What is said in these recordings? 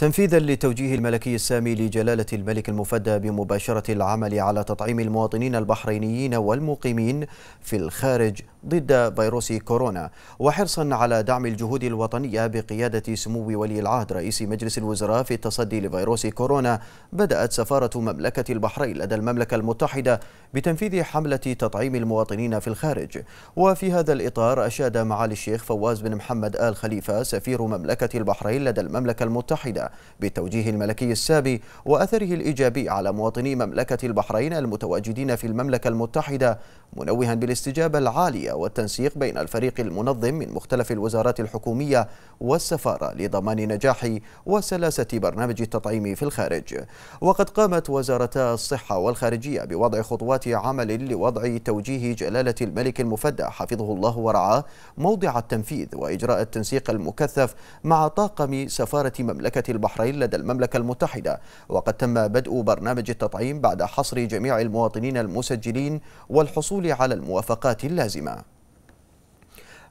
تنفيذا لتوجيه الملكي السامي لجلالة الملك المفدى بمباشرة العمل على تطعيم المواطنين البحرينيين والمقيمين في الخارج ضد فيروس كورونا وحرصا على دعم الجهود الوطنية بقيادة سمو ولي العهد رئيس مجلس الوزراء في التصدي لفيروس كورونا بدأت سفارة مملكة البحرين لدى المملكة المتحدة بتنفيذ حملة تطعيم المواطنين في الخارج وفي هذا الإطار أشاد معالي الشيخ فواز بن محمد آل خليفة سفير مملكة البحرين لدى المملكة المتحدة بتوجيه الملكي السابي وأثره الإيجابي على مواطني مملكة البحرين المتواجدين في المملكة المتحدة منوها بالاستجابة العالية والتنسيق بين الفريق المنظم من مختلف الوزارات الحكومية والسفارة لضمان نجاح وسلاسة برنامج التطعيم في الخارج وقد قامت وزارتا الصحة والخارجية بوضع خطوات عمل لوضع توجيه جلالة الملك المفدى حفظه الله ورعاه موضع التنفيذ وإجراء التنسيق المكثف مع طاقم سفارة مملكة البحرين لدى المملكة المتحدة وقد تم بدء برنامج التطعيم بعد حصر جميع المواطنين المسجلين والحصول على الموافقات اللازمة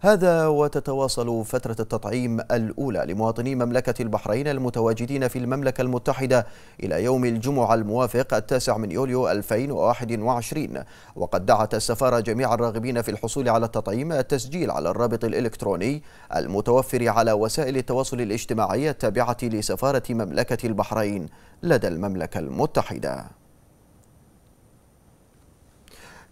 هذا وتتواصل فترة التطعيم الأولى لمواطني مملكة البحرين المتواجدين في المملكة المتحدة إلى يوم الجمعة الموافق التاسع من يوليو 2021 وقد دعت السفارة جميع الراغبين في الحصول على التطعيم التسجيل على الرابط الإلكتروني المتوفر على وسائل التواصل الاجتماعي التابعة لسفارة مملكة البحرين لدى المملكة المتحدة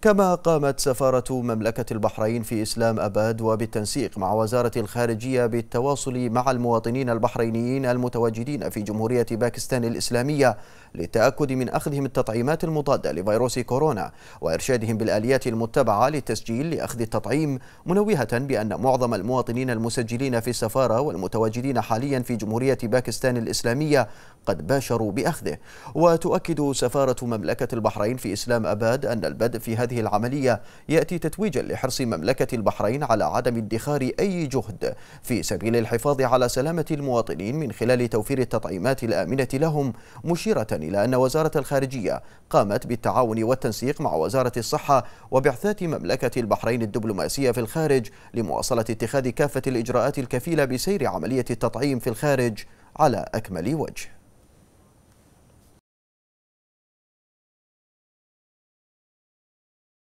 كما قامت سفارة مملكة البحرين في إسلام أباد وبالتنسيق مع وزارة الخارجية بالتواصل مع المواطنين البحرينيين المتواجدين في جمهورية باكستان الإسلامية للتأكد من أخذهم التطعيمات المضادة لفيروس كورونا وإرشادهم بالآليات المتبعة للتسجيل لأخذ التطعيم منوهة بأن معظم المواطنين المسجلين في السفارة والمتواجدين حاليا في جمهورية باكستان الإسلامية قد باشروا بأخذه وتؤكد سفارة مملكة البحرين في إسلام أباد أن البدء في هذه هذه العملية يأتي تتويجا لحرص مملكة البحرين على عدم ادخار أي جهد في سبيل الحفاظ على سلامة المواطنين من خلال توفير التطعيمات الآمنة لهم مشيرة إلى أن وزارة الخارجية قامت بالتعاون والتنسيق مع وزارة الصحة وبعثات مملكة البحرين الدبلوماسية في الخارج لمواصلة اتخاذ كافة الإجراءات الكفيلة بسير عملية التطعيم في الخارج على أكمل وجه